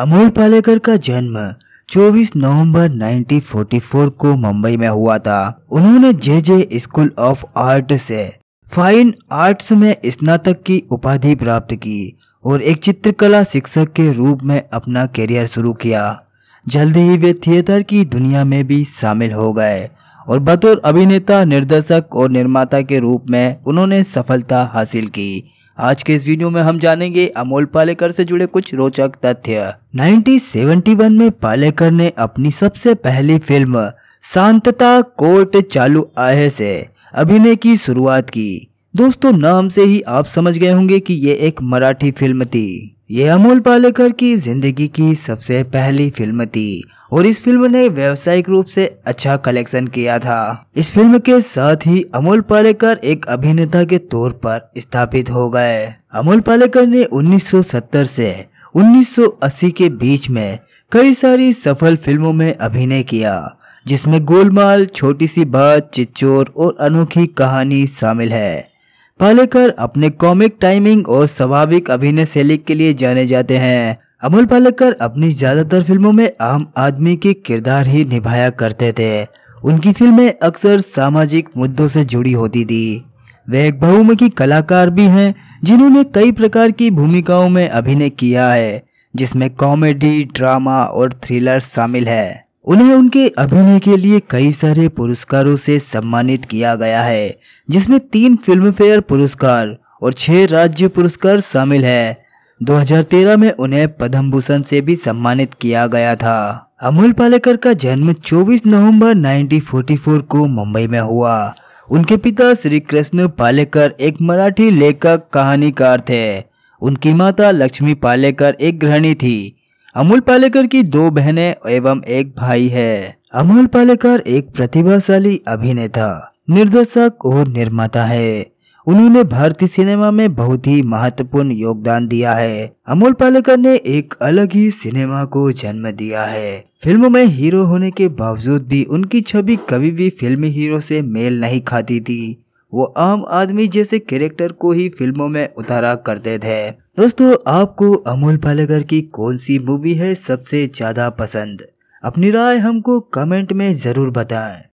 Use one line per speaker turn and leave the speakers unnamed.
अमोल पालेकर का जन्म 24 नवंबर 1944 को मुंबई में हुआ था उन्होंने J J School of Art से फाइन आर्ट्स में स्नातक की उपाधि प्राप्त की और एक चित्रकला शिक्षक के रूप में अपना करियर शुरू किया जल्द ही वे थिएटर की दुनिया में भी शामिल हो गए और बतौर अभिनेता निर्देशक और निर्माता के रूप में उन्होंने सफलता हासिल की आज के इस वीडियो में हम जानेंगे अमोल पालेकर से जुड़े कुछ रोचक तथ्य 1971 में पालेकर ने अपनी सबसे पहली फिल्म शांतता कोर्ट चालू आहे से अभिनय की शुरुआत की दोस्तों नाम से ही आप समझ गए होंगे कि ये एक मराठी फिल्म थी यह अमोल पालेकर की जिंदगी की सबसे पहली फिल्म थी और इस फिल्म ने व्यावसायिक रूप से अच्छा कलेक्शन किया था इस फिल्म के साथ ही अमोल पालेकर एक अभिनेता के तौर पर स्थापित हो गए अमोल पालेकर ने 1970 से 1980 के बीच में कई सारी सफल फिल्मों में अभिनय किया जिसमें गोलमाल छोटी सी बात चिच्चोर और अनोखी कहानी शामिल है पालेकर अपने कॉमिक टाइमिंग और स्वाभाविक अभिनय शैली के लिए जाने जाते हैं अमोल पालेकर अपनी ज्यादातर फिल्मों में आम आदमी के किरदार ही निभाया करते थे उनकी फिल्में अक्सर सामाजिक मुद्दों से जुड़ी होती थी वे एक बहुमुखी कलाकार भी हैं जिन्होंने कई प्रकार की भूमिकाओं में अभिनय किया है जिसमें कॉमेडी ड्रामा और थ्रिलर शामिल है उन्हें उनके अभिनय के लिए कई सारे पुरस्कारों से सम्मानित किया गया है जिसमें तीन फिल्म फेयर पुरस्कार और छह राज्य पुरस्कार शामिल है 2013 में उन्हें पद्म भूषण से भी सम्मानित किया गया था अमोल पालेकर का जन्म 24 नवंबर 1944 को मुंबई में हुआ उनके पिता श्री कृष्ण पालेकर एक मराठी लेखक कहानीकार थे उनकी माता लक्ष्मी पालेकर एक गृहणी थी अमोल पालेकर की दो बहनें एवं एक भाई है अमोल पालेकर एक प्रतिभाशाली अभिनेता निर्देशक और निर्माता है उन्होंने भारतीय सिनेमा में बहुत ही महत्वपूर्ण योगदान दिया है अमोल पालेकर ने एक अलग ही सिनेमा को जन्म दिया है फिल्म में हीरो होने के बावजूद भी उनकी छवि कभी भी फिल्मी हीरो से मेल नहीं खाती थी वो आम आदमी जैसे कैरेक्टर को ही फिल्मों में उतारा करते थे दोस्तों आपको अमोल पालेकर की कौन सी मूवी है सबसे ज़्यादा पसंद अपनी राय हमको कमेंट में ज़रूर बताएं